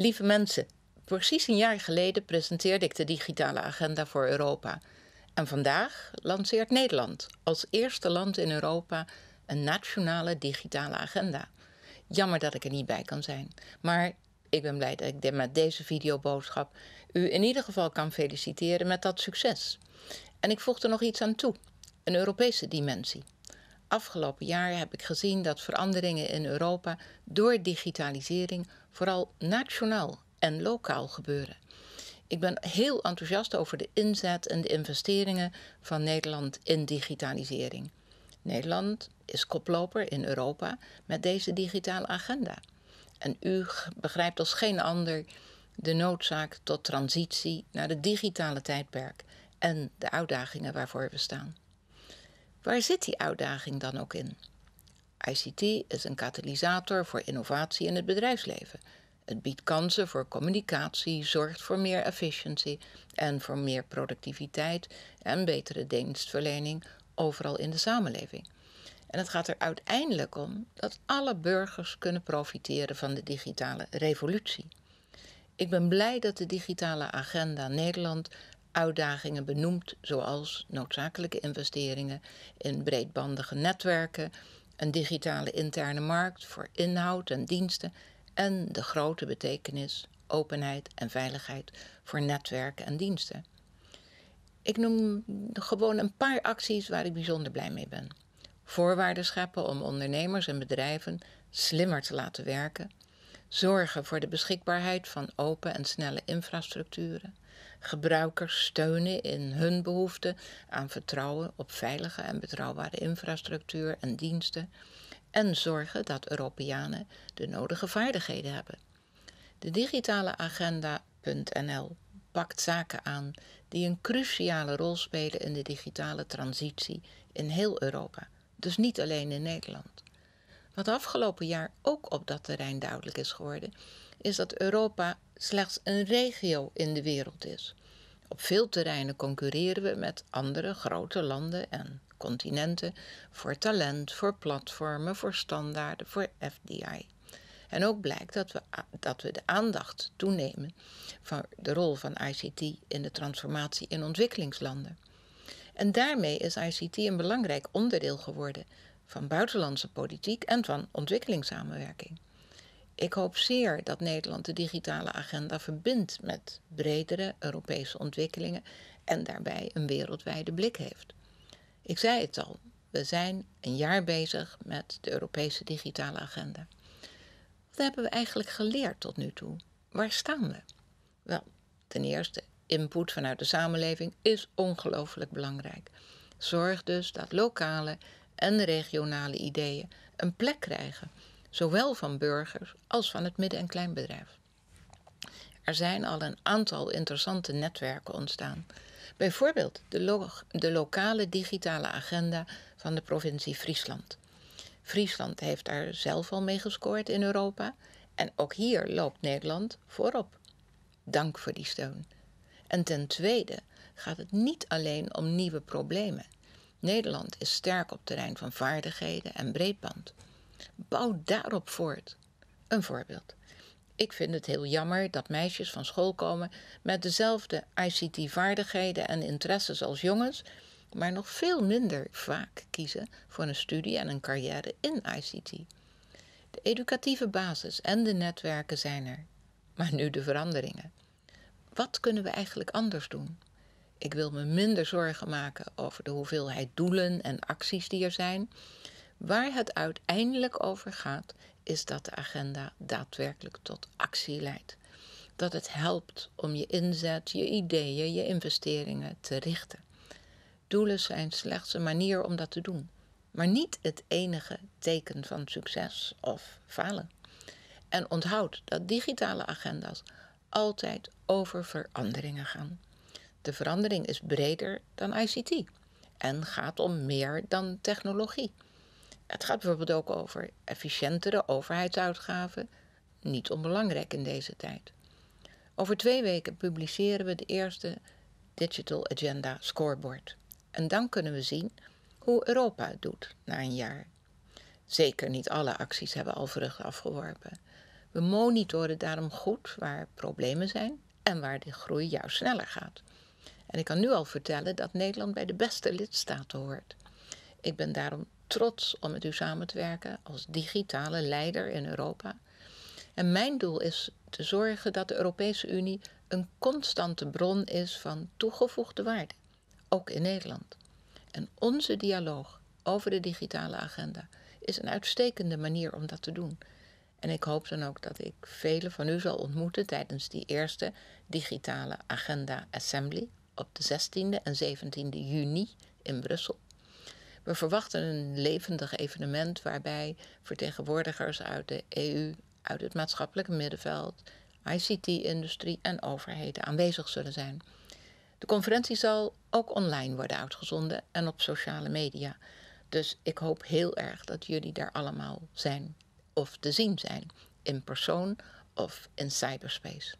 Lieve mensen, precies een jaar geleden presenteerde ik de digitale agenda voor Europa. En vandaag lanceert Nederland als eerste land in Europa een nationale digitale agenda. Jammer dat ik er niet bij kan zijn, maar ik ben blij dat ik met deze videoboodschap u in ieder geval kan feliciteren met dat succes. En ik voeg er nog iets aan toe: een Europese dimensie afgelopen jaar heb ik gezien dat veranderingen in Europa door digitalisering vooral nationaal en lokaal gebeuren. Ik ben heel enthousiast over de inzet en de investeringen van Nederland in digitalisering. Nederland is koploper in Europa met deze digitale agenda. En u begrijpt als geen ander de noodzaak tot transitie naar het digitale tijdperk en de uitdagingen waarvoor we staan. Waar zit die uitdaging dan ook in? ICT is een katalysator voor innovatie in het bedrijfsleven. Het biedt kansen voor communicatie, zorgt voor meer efficiëntie en voor meer productiviteit en betere dienstverlening overal in de samenleving. En het gaat er uiteindelijk om dat alle burgers kunnen profiteren van de digitale revolutie. Ik ben blij dat de digitale agenda Nederland uitdagingen benoemd, zoals noodzakelijke investeringen in breedbandige netwerken, een digitale interne markt voor inhoud en diensten en de grote betekenis, openheid en veiligheid voor netwerken en diensten. Ik noem gewoon een paar acties waar ik bijzonder blij mee ben. Voorwaarden scheppen om ondernemers en bedrijven slimmer te laten werken. Zorgen voor de beschikbaarheid van open en snelle infrastructuren gebruikers steunen in hun behoefte aan vertrouwen op veilige en betrouwbare infrastructuur en diensten en zorgen dat Europeanen de nodige vaardigheden hebben. De digitale agenda.nl pakt zaken aan die een cruciale rol spelen in de digitale transitie in heel Europa, dus niet alleen in Nederland. Wat afgelopen jaar ook op dat terrein duidelijk is geworden, is dat Europa slechts een regio in de wereld is. Op veel terreinen concurreren we met andere grote landen en continenten voor talent, voor platformen, voor standaarden, voor FDI. En ook blijkt dat we, dat we de aandacht toenemen van de rol van ICT in de transformatie in ontwikkelingslanden. En daarmee is ICT een belangrijk onderdeel geworden van buitenlandse politiek en van ontwikkelingssamenwerking. Ik hoop zeer dat Nederland de digitale agenda verbindt met bredere Europese ontwikkelingen en daarbij een wereldwijde blik heeft. Ik zei het al, we zijn een jaar bezig met de Europese digitale agenda. Wat hebben we eigenlijk geleerd tot nu toe? Waar staan we? Wel, ten eerste, input vanuit de samenleving is ongelooflijk belangrijk. Zorg dus dat lokale en regionale ideeën een plek krijgen zowel van burgers als van het midden- en kleinbedrijf. Er zijn al een aantal interessante netwerken ontstaan. Bijvoorbeeld de, de lokale digitale agenda van de provincie Friesland. Friesland heeft daar zelf al mee gescoord in Europa en ook hier loopt Nederland voorop. Dank voor die steun. En ten tweede gaat het niet alleen om nieuwe problemen. Nederland is sterk op terrein van vaardigheden en breedband. Bouw daarop voort. Een voorbeeld. Ik vind het heel jammer dat meisjes van school komen met dezelfde ICT-vaardigheden en interesses als jongens, maar nog veel minder vaak kiezen voor een studie en een carrière in ICT. De educatieve basis en de netwerken zijn er, maar nu de veranderingen. Wat kunnen we eigenlijk anders doen? Ik wil me minder zorgen maken over de hoeveelheid doelen en acties die er zijn. Waar het uiteindelijk over gaat, is dat de agenda daadwerkelijk tot actie leidt. Dat het helpt om je inzet, je ideeën, je investeringen te richten. Doelen zijn slechts een manier om dat te doen, maar niet het enige teken van succes of falen. En onthoud dat digitale agenda's altijd over veranderingen gaan. De verandering is breder dan ICT en gaat om meer dan technologie. Het gaat bijvoorbeeld ook over efficiëntere overheidsuitgaven, niet onbelangrijk in deze tijd. Over twee weken publiceren we de eerste Digital Agenda Scoreboard. En dan kunnen we zien hoe Europa het doet na een jaar. Zeker niet alle acties hebben al vrucht afgeworpen. We monitoren daarom goed waar problemen zijn en waar de groei juist sneller gaat. En ik kan nu al vertellen dat Nederland bij de beste lidstaten hoort. Ik ben daarom trots om met u samen te werken als digitale leider in Europa. En mijn doel is te zorgen dat de Europese Unie een constante bron is van toegevoegde waarde, ook in Nederland. En onze dialoog over de digitale agenda is een uitstekende manier om dat te doen. En ik hoop dan ook dat ik velen van u zal ontmoeten tijdens die eerste digitale agenda assembly op de 16e en 17e juni in Brussel. We verwachten een levendig evenement waarbij vertegenwoordigers uit de EU, uit het maatschappelijke middenveld, ICT-industrie en overheden aanwezig zullen zijn. De conferentie zal ook online worden uitgezonden en op sociale media. Dus ik hoop heel erg dat jullie daar allemaal zijn of te zien zijn, in persoon of in cyberspace.